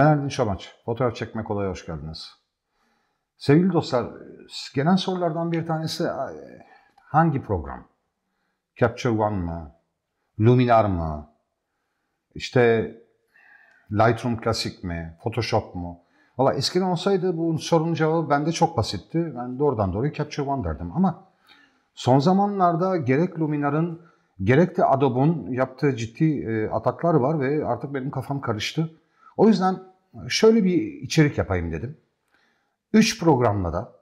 Ben Erdin Şamaç. Fotoğraf çekmek olaya hoş geldiniz. Sevgili dostlar, gelen sorulardan bir tanesi e, hangi program? Capture One mı? Luminar mı? İşte Lightroom Classic mi? Photoshop mu? Valla eskiden olsaydı bu sorunun cevabı bende çok basitti. Ben doğrudan doğruya Capture One derdim ama son zamanlarda gerek Luminar'ın gerek de Adobe'un yaptığı ciddi e, ataklar var ve artık benim kafam karıştı. O yüzden şöyle bir içerik yapayım dedim. Üç programla da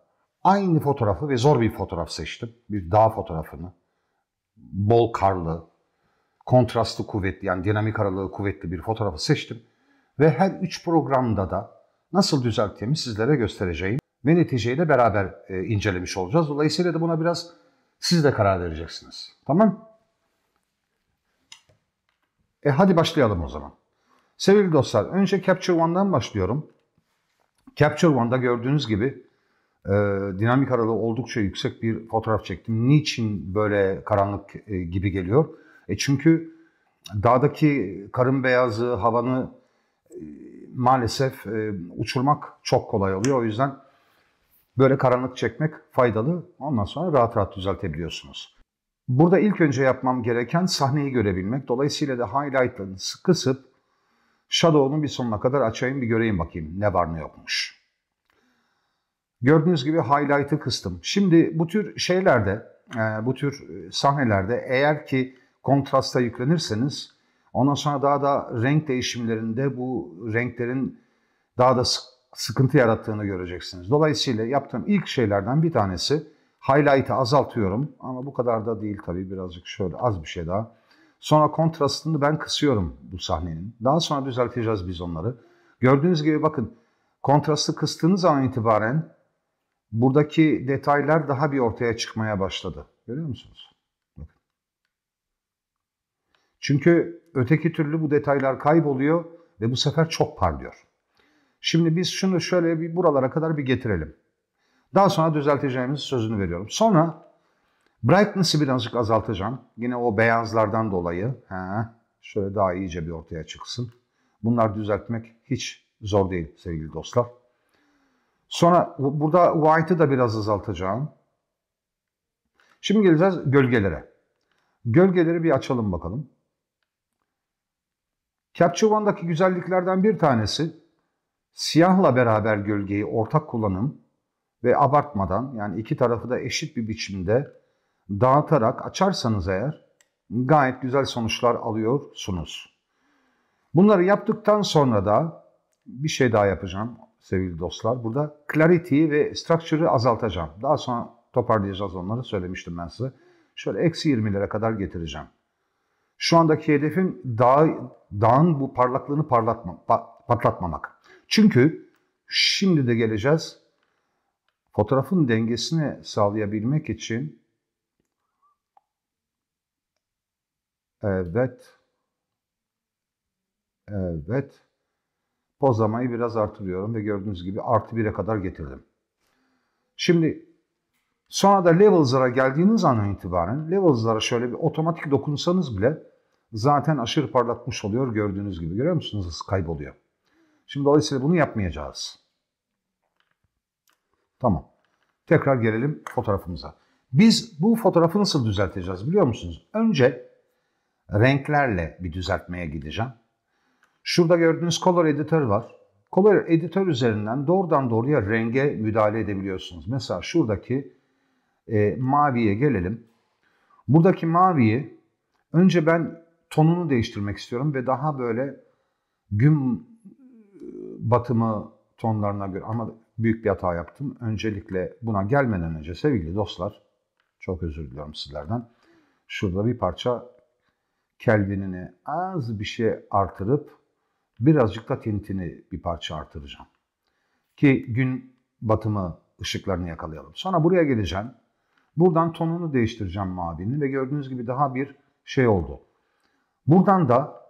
aynı fotoğrafı ve zor bir fotoğraf seçtim. Bir dağ fotoğrafını. Bol karlı, kontrastı kuvvetli yani dinamik aralığı kuvvetli bir fotoğrafı seçtim. Ve her üç programda da nasıl düzelttiğimi sizlere göstereceğim. Ve neticeyi de beraber e, incelemiş olacağız. Dolayısıyla da buna biraz siz de karar vereceksiniz. Tamam? E hadi başlayalım o zaman. Sevgili dostlar, önce Capture One'dan başlıyorum. Capture One'da gördüğünüz gibi e, dinamik aralığı oldukça yüksek bir fotoğraf çektim. Niçin böyle karanlık e, gibi geliyor? E çünkü dağdaki karın beyazı, havanı e, maalesef e, uçurmak çok kolay oluyor. O yüzden böyle karanlık çekmek faydalı. Ondan sonra rahat rahat düzeltebiliyorsunuz. Burada ilk önce yapmam gereken sahneyi görebilmek. Dolayısıyla da highlight'ın sıkısıp Shadow'unu bir sonuna kadar açayım bir göreyim bakayım ne var ne yokmuş. Gördüğünüz gibi highlight'ı kıstım. Şimdi bu tür şeylerde, e, bu tür e, sahnelerde eğer ki kontrasta yüklenirseniz ondan sonra daha da renk değişimlerinde bu renklerin daha da sıkıntı yarattığını göreceksiniz. Dolayısıyla yaptığım ilk şeylerden bir tanesi highlight'ı azaltıyorum ama bu kadar da değil tabii birazcık şöyle az bir şey daha Sonra kontrastını ben kısıyorum bu sahnenin. Daha sonra düzelteceğiz biz onları. Gördüğünüz gibi bakın kontrastı kıstığınız an itibaren buradaki detaylar daha bir ortaya çıkmaya başladı. Görüyor musunuz? Çünkü öteki türlü bu detaylar kayboluyor ve bu sefer çok parlıyor. Şimdi biz şunu şöyle bir buralara kadar bir getirelim. Daha sonra düzelteceğimiz sözünü veriyorum. Sonra Brightness'ı birazcık azaltacağım. Yine o beyazlardan dolayı. He, şöyle daha iyice bir ortaya çıksın. Bunlar düzeltmek hiç zor değil sevgili dostlar. Sonra burada white'ı da biraz azaltacağım. Şimdi geleceğiz gölgelere. Gölgeleri bir açalım bakalım. Capture One'daki güzelliklerden bir tanesi siyahla beraber gölgeyi ortak kullanım ve abartmadan yani iki tarafı da eşit bir biçimde dağıtarak açarsanız eğer gayet güzel sonuçlar alıyorsunuz. Bunları yaptıktan sonra da bir şey daha yapacağım sevgili dostlar. Burada clarity'yi ve structure'ı azaltacağım. Daha sonra toparlayacağız onları söylemiştim ben size. Şöyle eksi 20 20'lere kadar getireceğim. Şu andaki hedefim dağ, dağın bu parlaklığını parlatma, patlatmamak. Çünkü şimdi de geleceğiz. Fotoğrafın dengesini sağlayabilmek için Evet. Evet. Pozamayı biraz artırıyorum ve gördüğünüz gibi artı 1'e kadar getirdim. Şimdi sonra da Levels'lara geldiğiniz an itibaren Levels'lara şöyle bir otomatik dokunsanız bile zaten aşırı parlatmış oluyor gördüğünüz gibi. Görüyor musunuz? kayboluyor. Şimdi dolayısıyla bunu yapmayacağız. Tamam. Tekrar gelelim fotoğrafımıza. Biz bu fotoğrafı nasıl düzelteceğiz biliyor musunuz? Önce renklerle bir düzeltmeye gideceğim. Şurada gördüğünüz color editör var. Color editör üzerinden doğrudan doğruya renge müdahale edebiliyorsunuz. Mesela şuradaki e, maviye gelelim. Buradaki maviyi önce ben tonunu değiştirmek istiyorum ve daha böyle gün e, batımı tonlarına göre ama büyük bir hata yaptım. Öncelikle buna gelmeden önce sevgili dostlar çok özür diliyorum sizlerden. Şurada bir parça Kelvinini az bir şey artırıp birazcık da tintini bir parça artıracağım. Ki gün batımı ışıklarını yakalayalım. Sonra buraya geleceğim. Buradan tonunu değiştireceğim mavinin ve gördüğünüz gibi daha bir şey oldu. Buradan da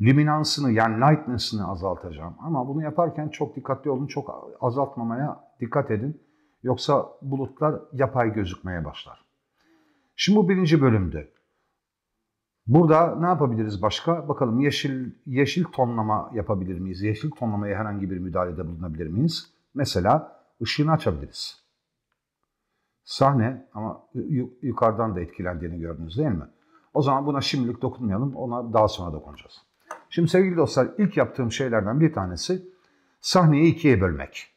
luminansını yani lightness'ını azaltacağım. Ama bunu yaparken çok dikkatli olun, çok azaltmamaya dikkat edin. Yoksa bulutlar yapay gözükmeye başlar. Şimdi bu birinci bölümde. Burada ne yapabiliriz başka? Bakalım yeşil yeşil tonlama yapabilir miyiz? Yeşil tonlamaya herhangi bir müdahalede bulunabilir miyiz? Mesela ışığını açabiliriz. Sahne ama yukarıdan da etkilendiğini gördünüz değil mi? O zaman buna şimdilik dokunmayalım. Ona daha sonra dokunacağız. Şimdi sevgili dostlar ilk yaptığım şeylerden bir tanesi sahneyi ikiye bölmek.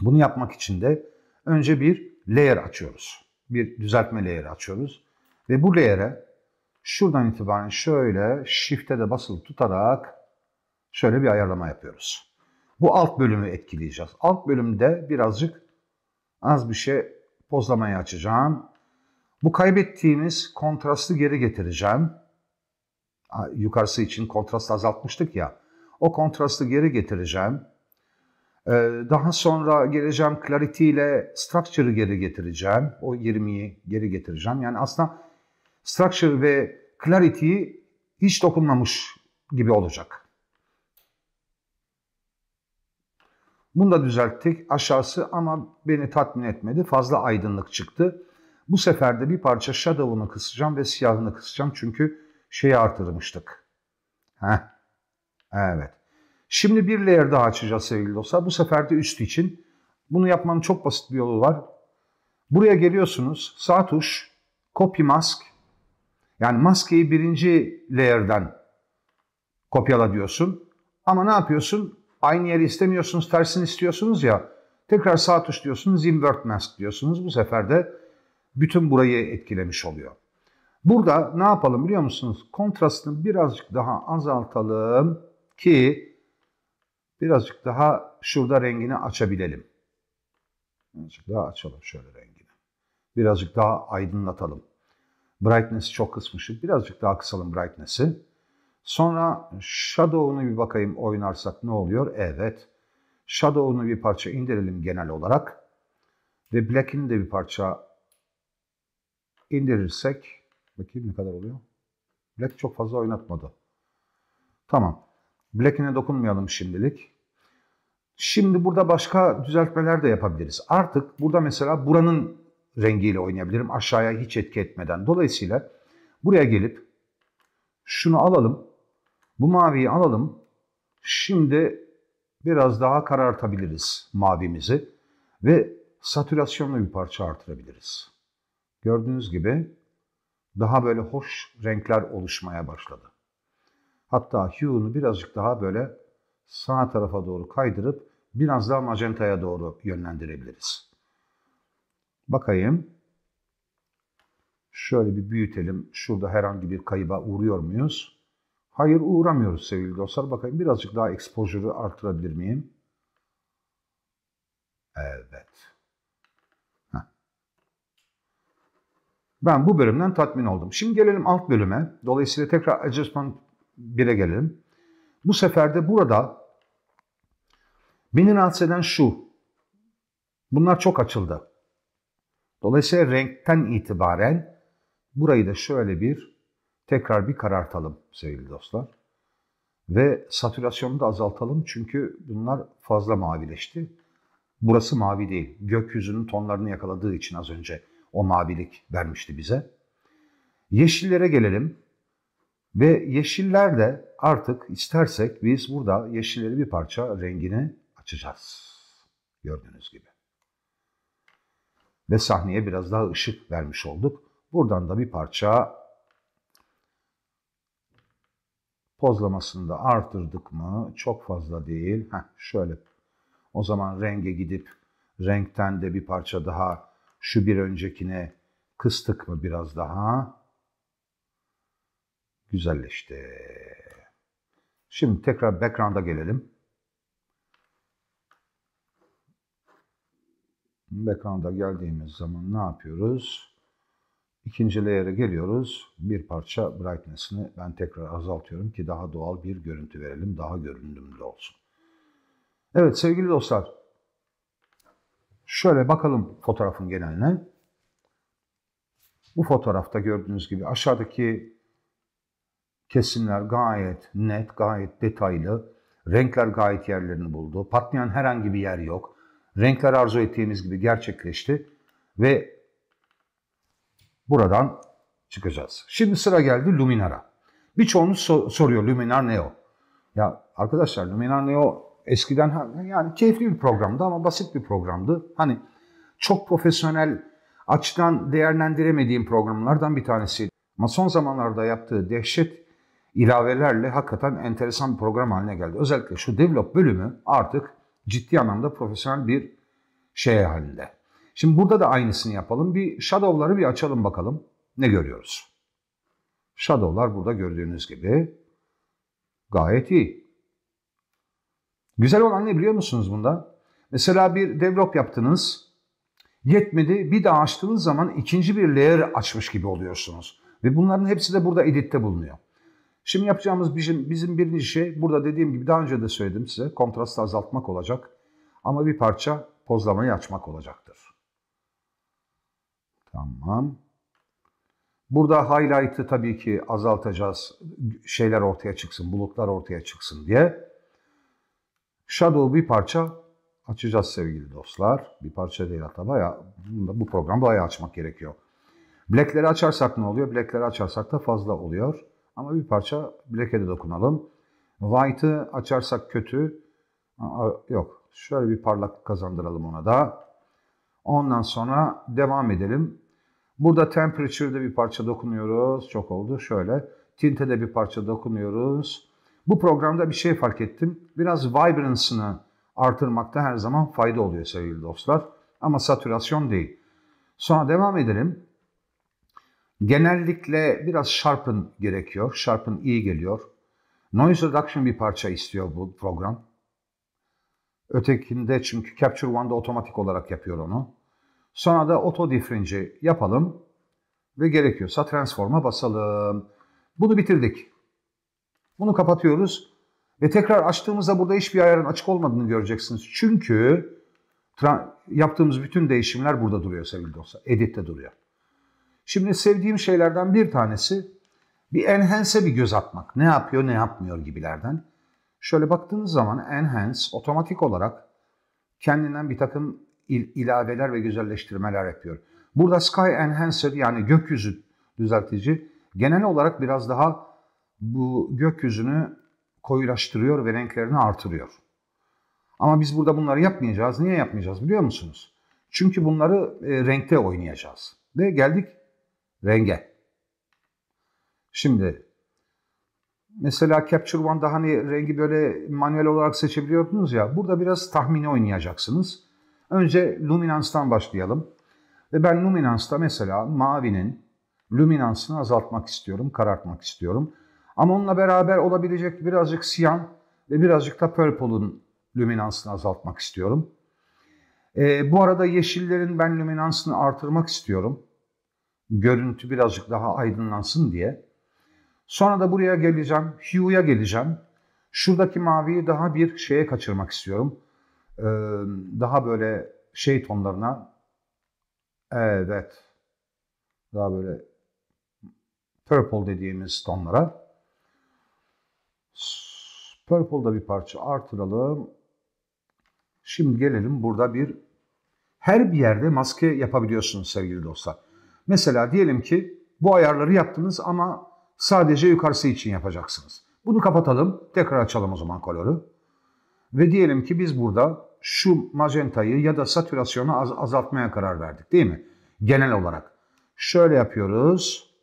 Bunu yapmak için de önce bir layer açıyoruz. Bir düzeltme layer açıyoruz. Ve bu layer'e Şuradan itibaren şöyle shift'e de basılı tutarak şöyle bir ayarlama yapıyoruz. Bu alt bölümü etkileyeceğiz. Alt bölümde birazcık az bir şey pozlamayı açacağım. Bu kaybettiğimiz kontrastı geri getireceğim. Yukarısı için kontrast azaltmıştık ya. O kontrastı geri getireceğim. Ee, daha sonra geleceğim Clarity ile Structure'ı geri getireceğim. O 20'yi geri getireceğim. Yani aslında structure ve clarity'yi hiç dokunmamış gibi olacak. Bunu da düzelttik aşağısı ama beni tatmin etmedi. Fazla aydınlık çıktı. Bu sefer de bir parça shadow'unu kısacağım ve siyahını kısacağım çünkü şeyi artırmıştık. Heh. Evet. Şimdi bir layer daha açacağız sevgili dostlar. Bu sefer de üst için. Bunu yapmanın çok basit bir yolu var. Buraya geliyorsunuz. Sağ tuş, copy mask, yani maskeyi birinci layer'dan kopyala diyorsun. Ama ne yapıyorsun? Aynı yeri istemiyorsunuz, tersini istiyorsunuz ya. Tekrar sağ tuş diyorsunuz, invert mask diyorsunuz. Bu sefer de bütün burayı etkilemiş oluyor. Burada ne yapalım biliyor musunuz? Kontrastını birazcık daha azaltalım ki birazcık daha şurada rengini açabilelim. Birazcık daha açalım şöyle rengini. Birazcık daha aydınlatalım. Brightness'i çok kısmıştık. Birazcık daha kısalım brightness'i. Sonra shadow'unu bir bakayım oynarsak ne oluyor? Evet. Shadow'unu bir parça indirelim genel olarak. Ve black'ini de bir parça indirirsek. Bakayım ne kadar oluyor? Black çok fazla oynatmadı. Tamam. Black'ine dokunmayalım şimdilik. Şimdi burada başka düzeltmeler de yapabiliriz. Artık burada mesela buranın rengiyle oynayabilirim. Aşağıya hiç etki etmeden. Dolayısıyla buraya gelip şunu alalım. Bu maviyi alalım. Şimdi biraz daha karartabiliriz mavimizi ve satürasyonla bir parça artırabiliriz. Gördüğünüz gibi daha böyle hoş renkler oluşmaya başladı. Hatta hue'unu birazcık daha böyle sağ tarafa doğru kaydırıp biraz daha magentaya doğru yönlendirebiliriz. Bakayım. Şöyle bir büyütelim. Şurada herhangi bir kayıba uğruyor muyuz? Hayır uğramıyoruz sevgili dostlar. Bakayım birazcık daha exposure'ı artırabilir miyim? Evet. Heh. Ben bu bölümden tatmin oldum. Şimdi gelelim alt bölüme. Dolayısıyla tekrar adjustment 1'e gelelim. Bu sefer de burada beni rahatsız eden şu. Bunlar çok açıldı. Dolayısıyla renkten itibaren burayı da şöyle bir tekrar bir karartalım sevgili dostlar. Ve satürasyonu da azaltalım çünkü bunlar fazla mavileşti. Burası mavi değil. Gökyüzünün tonlarını yakaladığı için az önce o mavilik vermişti bize. Yeşillere gelelim. Ve yeşiller de artık istersek biz burada yeşilleri bir parça rengini açacağız. Gördüğünüz gibi ve sahneye biraz daha ışık vermiş olduk. Buradan da bir parça pozlamasını da artırdık mı? Çok fazla değil. Heh, şöyle o zaman renge gidip renkten de bir parça daha şu bir öncekine kıstık mı biraz daha? Güzelleşti. Şimdi tekrar background'a gelelim. Background'a geldiğimiz zaman ne yapıyoruz? İkinci layer'e geliyoruz. Bir parça brightness'ini ben tekrar azaltıyorum ki daha doğal bir görüntü verelim. Daha görünümlü olsun. Evet sevgili dostlar. Şöyle bakalım fotoğrafın geneline. Bu fotoğrafta gördüğünüz gibi aşağıdaki kesimler gayet net, gayet detaylı. Renkler gayet yerlerini buldu. Patlayan herhangi bir yer yok renkler arzu ettiğimiz gibi gerçekleşti ve buradan çıkacağız. Şimdi sıra geldi Luminar'a. Birçoğunuz so- soruyor Luminar o? Ya arkadaşlar Luminar o? eskiden yani keyifli bir programdı ama basit bir programdı. Hani çok profesyonel açıdan değerlendiremediğim programlardan bir tanesiydi. Ama son zamanlarda yaptığı dehşet ilavelerle hakikaten enteresan bir program haline geldi. Özellikle şu develop bölümü artık ciddi anlamda profesyonel bir şey halinde. Şimdi burada da aynısını yapalım. Bir shadow'ları bir açalım bakalım. Ne görüyoruz? Shadow'lar burada gördüğünüz gibi gayet iyi. Güzel olan ne biliyor musunuz bunda? Mesela bir develop yaptınız. Yetmedi. Bir daha açtığınız zaman ikinci bir layer açmış gibi oluyorsunuz. Ve bunların hepsi de burada editte bulunuyor. Şimdi yapacağımız bizim, bizim birinci şey burada dediğim gibi daha önce de söyledim size kontrastı azaltmak olacak ama bir parça pozlamayı açmak olacaktır. Tamam. Burada highlight'ı tabii ki azaltacağız. Şeyler ortaya çıksın, bulutlar ortaya çıksın diye. Shadow bir parça açacağız sevgili dostlar. Bir parça değil hatta bayağı, bu programı bayağı açmak gerekiyor. Black'leri açarsak ne oluyor? Black'leri açarsak da fazla oluyor. Ama bir parça Black'e de dokunalım. White'ı açarsak kötü. Aa, yok. Şöyle bir parlak kazandıralım ona da. Ondan sonra devam edelim. Burada temperature'da bir parça dokunuyoruz. Çok oldu. Şöyle. Tinte de bir parça dokunuyoruz. Bu programda bir şey fark ettim. Biraz vibrance'ını artırmakta her zaman fayda oluyor sevgili dostlar. Ama satürasyon değil. Sonra devam edelim. Genellikle biraz Sharp'ın gerekiyor. Sharp'ın iyi geliyor. Noise Reduction bir parça istiyor bu program. Ötekinde çünkü Capture One'da otomatik olarak yapıyor onu. Sonra da Auto Difference'i yapalım ve gerekiyorsa Transform'a basalım. Bunu bitirdik. Bunu kapatıyoruz ve tekrar açtığımızda burada hiçbir ayarın açık olmadığını göreceksiniz. Çünkü yaptığımız bütün değişimler burada duruyor sevgili dostlar. Edit'te duruyor. Şimdi sevdiğim şeylerden bir tanesi bir enhance bir göz atmak. Ne yapıyor ne yapmıyor gibilerden. Şöyle baktığınız zaman enhance otomatik olarak kendinden bir takım il- ilaveler ve güzelleştirmeler yapıyor. Burada sky enhancer yani gökyüzü düzeltici genel olarak biraz daha bu gökyüzünü koyulaştırıyor ve renklerini artırıyor. Ama biz burada bunları yapmayacağız. Niye yapmayacağız biliyor musunuz? Çünkü bunları e, renkte oynayacağız. Ve geldik renge. Şimdi mesela Capture One'da hani rengi böyle manuel olarak seçebiliyordunuz ya. Burada biraz tahmini oynayacaksınız. Önce luminanstan başlayalım. Ve ben luminansta mesela mavinin luminansını azaltmak istiyorum, karartmak istiyorum. Ama onunla beraber olabilecek birazcık siyan ve birazcık da purple'un luminansını azaltmak istiyorum. E, bu arada yeşillerin ben luminansını artırmak istiyorum görüntü birazcık daha aydınlansın diye. Sonra da buraya geleceğim, hue'ya geleceğim. Şuradaki maviyi daha bir şeye kaçırmak istiyorum. Ee, daha böyle şey tonlarına. Evet. Daha böyle purple dediğimiz tonlara. purple da bir parça artıralım. Şimdi gelelim burada bir her bir yerde maske yapabiliyorsunuz sevgili dostlar. Mesela diyelim ki bu ayarları yaptınız ama sadece yukarısı için yapacaksınız. Bunu kapatalım. Tekrar açalım o zaman kolörü. Ve diyelim ki biz burada şu magentayı ya da satürasyonu az, azaltmaya karar verdik değil mi? Genel olarak. Şöyle yapıyoruz.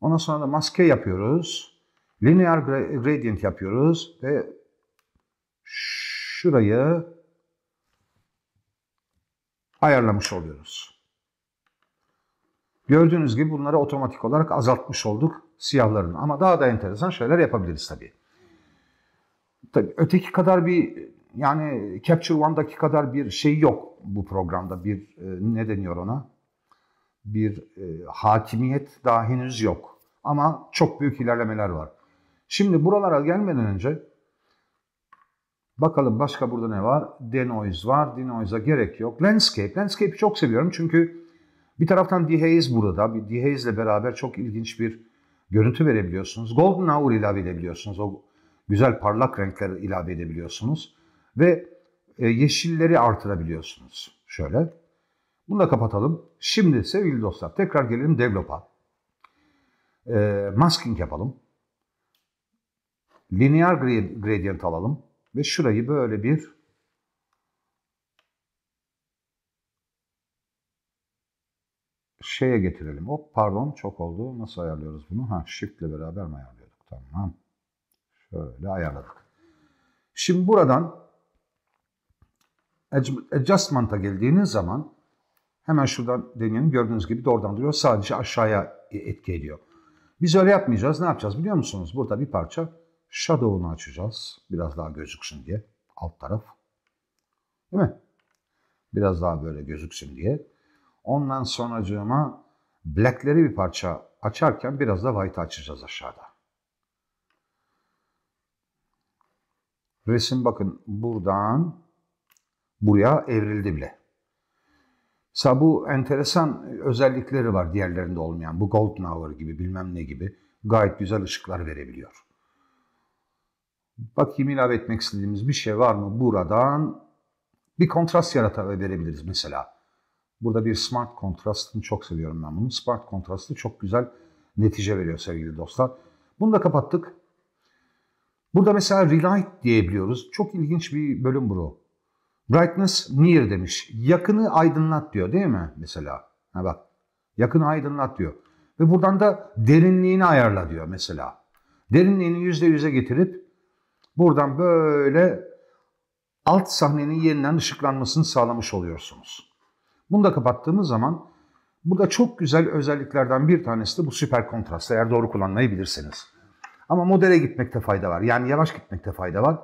Ondan sonra da maske yapıyoruz. Linear gradient yapıyoruz ve şurayı ayarlamış oluyoruz. Gördüğünüz gibi bunları otomatik olarak azaltmış olduk siyahların. Ama daha da enteresan şeyler yapabiliriz tabii. Tabii öteki kadar bir yani Capture One'daki kadar bir şey yok bu programda. Bir e, ne deniyor ona? Bir e, hakimiyet daha henüz yok. Ama çok büyük ilerlemeler var. Şimdi buralara gelmeden önce bakalım başka burada ne var? Denoise var. Denoise'a gerek yok. Landscape. Landscape'i çok seviyorum çünkü bir taraftan D. Hayes burada. D. Hayes ile beraber çok ilginç bir görüntü verebiliyorsunuz. Golden Hour ilave edebiliyorsunuz. O güzel parlak renkleri ilave edebiliyorsunuz. Ve e, yeşilleri artırabiliyorsunuz. Şöyle. Bunu da kapatalım. Şimdi sevgili dostlar tekrar gelelim Develop'a. E, masking yapalım. Linear gradient alalım. Ve şurayı böyle bir şeye getirelim. Hop pardon çok oldu. Nasıl ayarlıyoruz bunu? Ha shift ile beraber mi ayarlıyorduk? Tamam. Şöyle ayarladık. Şimdi buradan adjustment'a geldiğiniz zaman hemen şuradan deneyelim. Gördüğünüz gibi doğrudan duruyor. Sadece aşağıya etki ediyor. Biz öyle yapmayacağız. Ne yapacağız biliyor musunuz? Burada bir parça shadow'unu açacağız. Biraz daha gözüksün diye. Alt taraf. Değil mi? Biraz daha böyle gözüksün diye. Ondan sonracığıma Black'leri bir parça açarken biraz da white açacağız aşağıda. Resim bakın buradan buraya evrildi bile. Mesela bu enteresan özellikleri var diğerlerinde olmayan. Bu Golden Hour gibi bilmem ne gibi gayet güzel ışıklar verebiliyor. Bakayım ilave etmek istediğimiz bir şey var mı? Buradan bir kontrast yarata verebiliriz mesela. Burada bir smart kontrastını çok seviyorum ben bunu. Smart kontrastı çok güzel netice veriyor sevgili dostlar. Bunu da kapattık. Burada mesela relight diyebiliyoruz. Çok ilginç bir bölüm bu. Brightness near demiş. Yakını aydınlat diyor değil mi mesela? Ha bak. Yakını aydınlat diyor. Ve buradan da derinliğini ayarla diyor mesela. Derinliğini yüzde yüze getirip buradan böyle alt sahnenin yeniden ışıklanmasını sağlamış oluyorsunuz. Bunu da kapattığımız zaman burada çok güzel özelliklerden bir tanesi de bu süper kontrast eğer doğru kullanmayı Ama modele gitmekte fayda var. Yani yavaş gitmekte fayda var.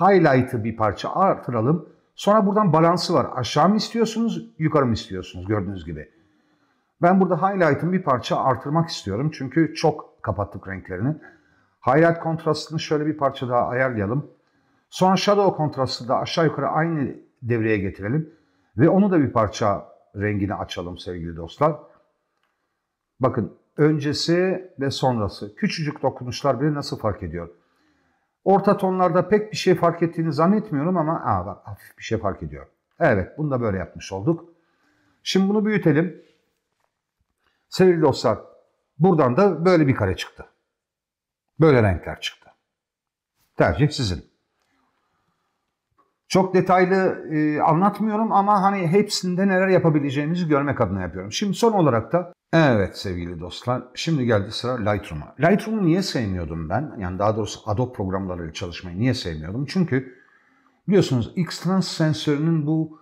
Highlight'ı bir parça artıralım. Sonra buradan balansı var. Aşağı mı istiyorsunuz, yukarı mı istiyorsunuz gördüğünüz gibi. Ben burada highlight'ın bir parça artırmak istiyorum. Çünkü çok kapattık renklerini. Highlight kontrastını şöyle bir parça daha ayarlayalım. Sonra shadow kontrastı da aşağı yukarı aynı devreye getirelim. Ve onu da bir parça rengini açalım sevgili dostlar. Bakın öncesi ve sonrası. Küçücük dokunuşlar bile nasıl fark ediyor? Orta tonlarda pek bir şey fark ettiğini zannetmiyorum ama aa bak hafif bir şey fark ediyor. Evet bunu da böyle yapmış olduk. Şimdi bunu büyütelim. Sevgili dostlar buradan da böyle bir kare çıktı. Böyle renkler çıktı. Tercih sizin. Çok detaylı e, anlatmıyorum ama hani hepsinde neler yapabileceğimizi görmek adına yapıyorum. Şimdi son olarak da evet sevgili dostlar şimdi geldi sıra Lightroom'a. Lightroom'u niye sevmiyordum ben? Yani daha doğrusu Adobe programlarıyla çalışmayı niye sevmiyordum? Çünkü biliyorsunuz X-Trans sensörünün bu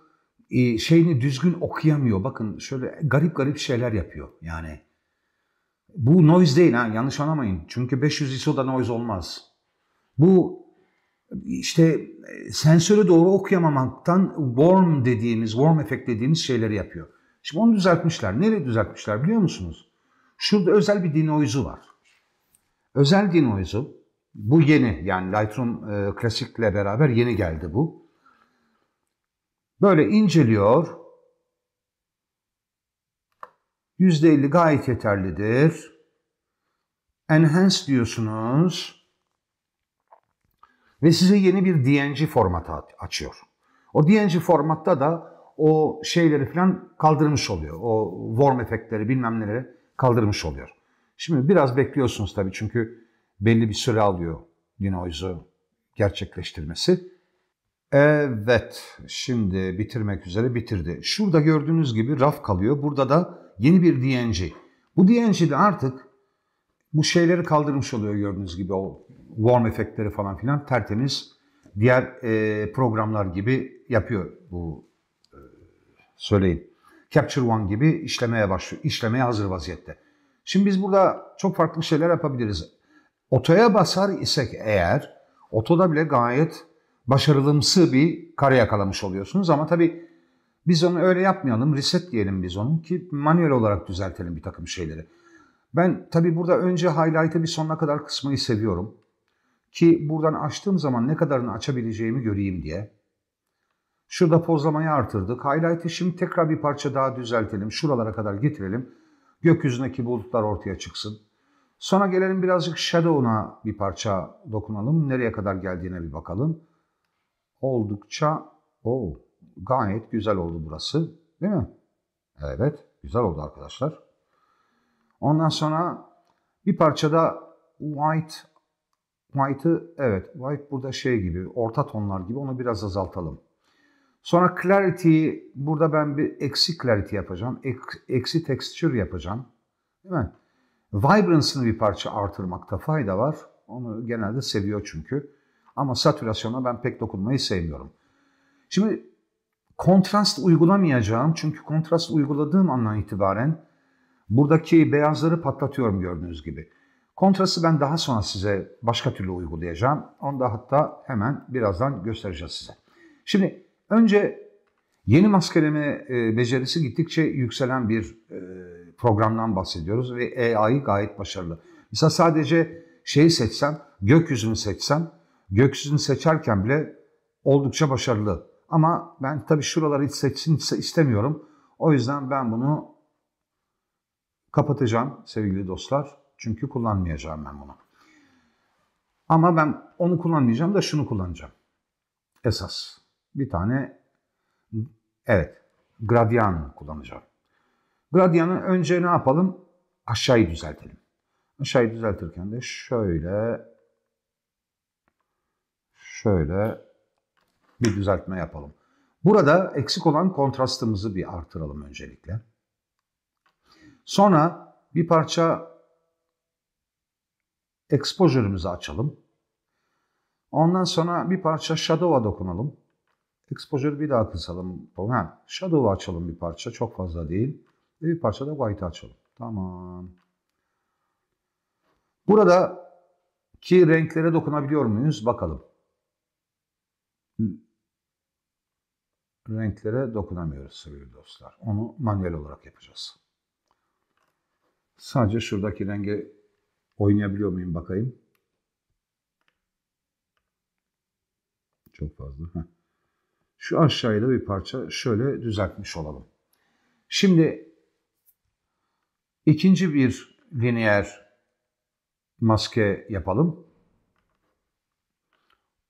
e, şeyini düzgün okuyamıyor. Bakın şöyle garip garip şeyler yapıyor yani. Bu noise değil ha yanlış anlamayın. Çünkü 500 ISO'da noise olmaz. Bu işte e, sensörü doğru okuyamamaktan warm dediğimiz, warm efekt dediğimiz şeyleri yapıyor. Şimdi onu düzeltmişler. Nereye düzeltmişler biliyor musunuz? Şurada özel bir denoise'u var. Özel denoise'u bu yeni yani Lightroom e, klasikle beraber yeni geldi bu. Böyle inceliyor. %50 gayet yeterlidir. Enhance diyorsunuz ve size yeni bir DNG formatı açıyor. O DNG formatta da o şeyleri falan kaldırmış oluyor. O warm efektleri bilmem neleri kaldırmış oluyor. Şimdi biraz bekliyorsunuz tabii çünkü belli bir süre alıyor dinoizu gerçekleştirmesi. Evet, şimdi bitirmek üzere bitirdi. Şurada gördüğünüz gibi raf kalıyor. Burada da yeni bir DNG. Bu DNG'de artık bu şeyleri kaldırmış oluyor gördüğünüz gibi o warm efektleri falan filan tertemiz diğer e, programlar gibi yapıyor bu e, söyleyin. Capture One gibi işlemeye başlıyor. İşlemeye hazır vaziyette. Şimdi biz burada çok farklı şeyler yapabiliriz. Otoya basar isek eğer otoda bile gayet başarılımsı bir kare yakalamış oluyorsunuz ama tabii biz onu öyle yapmayalım. Reset diyelim biz onu ki manuel olarak düzeltelim bir takım şeyleri. Ben tabii burada önce highlight'ı bir sonuna kadar kısmayı seviyorum. Ki buradan açtığım zaman ne kadarını açabileceğimi göreyim diye. Şurada pozlamayı artırdık. Highlight'ı şimdi tekrar bir parça daha düzeltelim. Şuralara kadar getirelim. Gökyüzündeki bulutlar ortaya çıksın. Sonra gelelim birazcık shadow'una bir parça dokunalım. Nereye kadar geldiğine bir bakalım. Oldukça oh, gayet güzel oldu burası. Değil mi? Evet, güzel oldu arkadaşlar. Ondan sonra bir parça da white White'ı evet White burada şey gibi orta tonlar gibi onu biraz azaltalım. Sonra Clarity'yi burada ben bir eksi Clarity yapacağım. Ek, eksi Texture yapacağım. Değil mi? Vibrance'ını bir parça artırmakta fayda var. Onu genelde seviyor çünkü. Ama satürasyona ben pek dokunmayı sevmiyorum. Şimdi kontrast uygulamayacağım. Çünkü kontrast uyguladığım andan itibaren buradaki beyazları patlatıyorum gördüğünüz gibi. Kontrası ben daha sonra size başka türlü uygulayacağım. Onu da hatta hemen birazdan göstereceğiz size. Şimdi önce yeni maskeleme e, becerisi gittikçe yükselen bir e, programdan bahsediyoruz ve AI gayet başarılı. Mesela sadece şeyi seçsem, gökyüzünü seçsem, gökyüzünü seçerken bile oldukça başarılı. Ama ben tabii şuraları hiç seçsin istemiyorum. O yüzden ben bunu kapatacağım sevgili dostlar. Çünkü kullanmayacağım ben bunu. Ama ben onu kullanmayacağım da şunu kullanacağım. Esas. Bir tane evet gradyan kullanacağım. Gradyanı önce ne yapalım? Aşağıyı düzeltelim. Aşağıyı düzeltirken de şöyle şöyle bir düzeltme yapalım. Burada eksik olan kontrastımızı bir artıralım öncelikle. Sonra bir parça exposure'ümüzü açalım. Ondan sonra bir parça shadow'a dokunalım. Exposure'ı bir daha kısalım. Ha, shadow'u açalım bir parça. Çok fazla değil. Ve bir parça da white açalım. Tamam. Burada ki renklere dokunabiliyor muyuz? Bakalım. Renklere dokunamıyoruz sevgili dostlar. Onu manuel olarak yapacağız. Sadece şuradaki renge Oynayabiliyor muyum bakayım. Çok fazla. Heh. Şu aşağıya da bir parça şöyle düzeltmiş olalım. Şimdi ikinci bir lineer maske yapalım.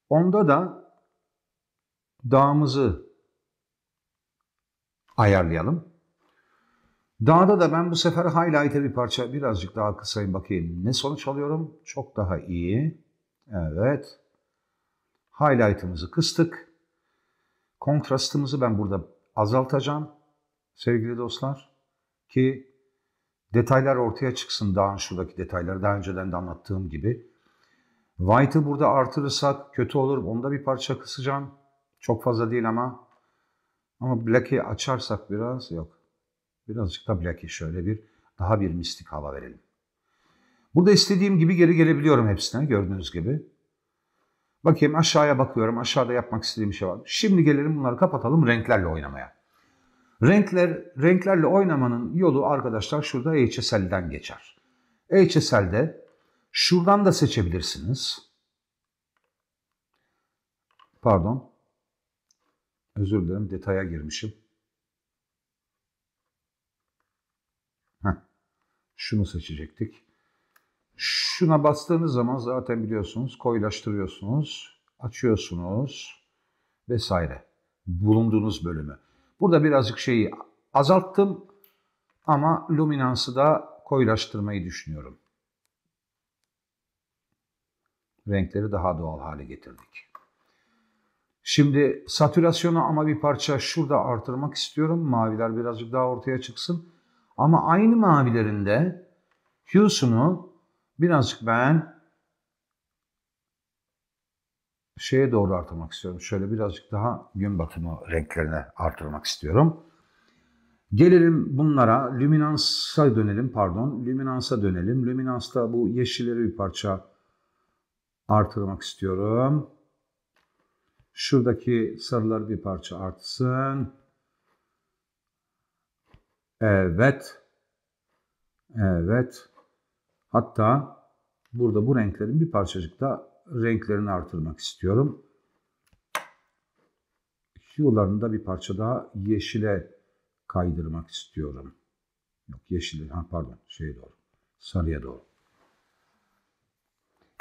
Onda da dağımızı ayarlayalım. Dağda da ben bu sefer highlight'e bir parça birazcık daha kısayım bakayım. Ne sonuç alıyorum? Çok daha iyi. Evet. Highlight'ımızı kıstık. Kontrastımızı ben burada azaltacağım sevgili dostlar. Ki detaylar ortaya çıksın daha şuradaki detayları daha önceden de anlattığım gibi. White'ı burada artırırsak kötü olur. Onu da bir parça kısacağım. Çok fazla değil ama. Ama Black'i açarsak biraz yok. Birazcık da bilakis şöyle bir daha bir mistik hava verelim. Burada istediğim gibi geri gelebiliyorum hepsine gördüğünüz gibi. Bakayım aşağıya bakıyorum. Aşağıda yapmak istediğim şey var. Şimdi gelelim bunları kapatalım renklerle oynamaya. Renkler, renklerle oynamanın yolu arkadaşlar şurada HSL'den geçer. HSL'de şuradan da seçebilirsiniz. Pardon. Özür dilerim detaya girmişim. şunu seçecektik. Şuna bastığınız zaman zaten biliyorsunuz koyulaştırıyorsunuz, açıyorsunuz vesaire. Bulunduğunuz bölümü. Burada birazcık şeyi azalttım ama luminansı da koyulaştırmayı düşünüyorum. Renkleri daha doğal hale getirdik. Şimdi satürasyonu ama bir parça şurada artırmak istiyorum. Maviler birazcık daha ortaya çıksın. Ama aynı mavilerinde Hughes'unu birazcık ben şeye doğru artırmak istiyorum. Şöyle birazcık daha gün batımı renklerine artırmak istiyorum. Gelelim bunlara. Luminans'a dönelim pardon. Luminans'a dönelim. Luminans'ta bu yeşilleri bir parça artırmak istiyorum. Şuradaki sarılar bir parça artsın. Evet. Evet. Hatta burada bu renklerin bir parçacık da renklerini artırmak istiyorum. Yularında bir parça daha yeşile kaydırmak istiyorum. Yok yeşil, ha pardon şeye doğru, sarıya doğru.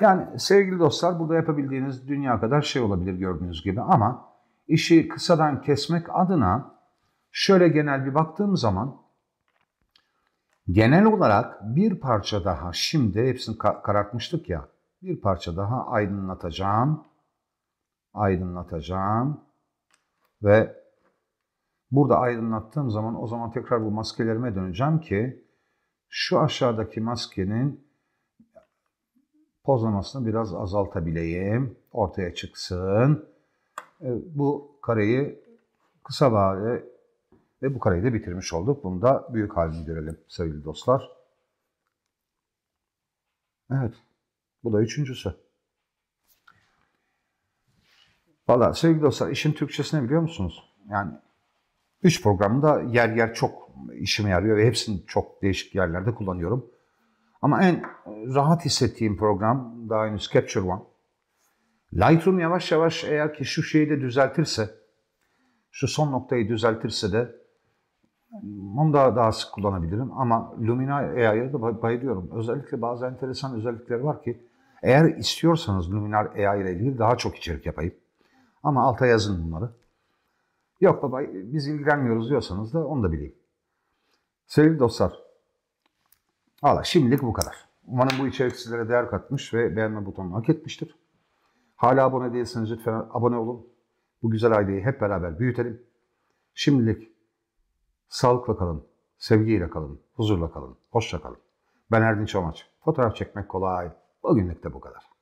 Yani sevgili dostlar burada yapabildiğiniz dünya kadar şey olabilir gördüğünüz gibi ama işi kısadan kesmek adına şöyle genel bir baktığım zaman Genel olarak bir parça daha şimdi hepsini karartmıştık ya bir parça daha aydınlatacağım. Aydınlatacağım. Ve burada aydınlattığım zaman o zaman tekrar bu maskelerime döneceğim ki şu aşağıdaki maskenin pozlamasını biraz azaltabileyim. Ortaya çıksın. E, bu kareyi kısa bağlı ve bu kareyi de bitirmiş olduk. Bunu da büyük halini görelim sevgili dostlar. Evet. Bu da üçüncüsü. Valla sevgili dostlar işin Türkçesini biliyor musunuz? Yani üç programda yer yer çok işime yarıyor ve hepsini çok değişik yerlerde kullanıyorum. Ama en rahat hissettiğim program daha henüz Capture One. Lightroom yavaş yavaş eğer ki şu şeyi de düzeltirse, şu son noktayı düzeltirse de onu daha, daha sık kullanabilirim ama Lumina AI'ya da bayılıyorum. Özellikle bazı enteresan özellikleri var ki eğer istiyorsanız Luminar AI ile ilgili daha çok içerik yapayım. Ama alta yazın bunları. Yok baba biz ilgilenmiyoruz diyorsanız da onu da bileyim. Sevgili dostlar, valla şimdilik bu kadar. Umarım bu içerik sizlere değer katmış ve beğenme butonunu hak etmiştir. Hala abone değilseniz lütfen abone olun. Bu güzel aileyi hep beraber büyütelim. Şimdilik Sağlıkla kalın, sevgiyle kalın, huzurla kalın, hoşça kalın. Ben Erdinç Amaç. Fotoğraf çekmek kolay. Bugünlük de bu kadar.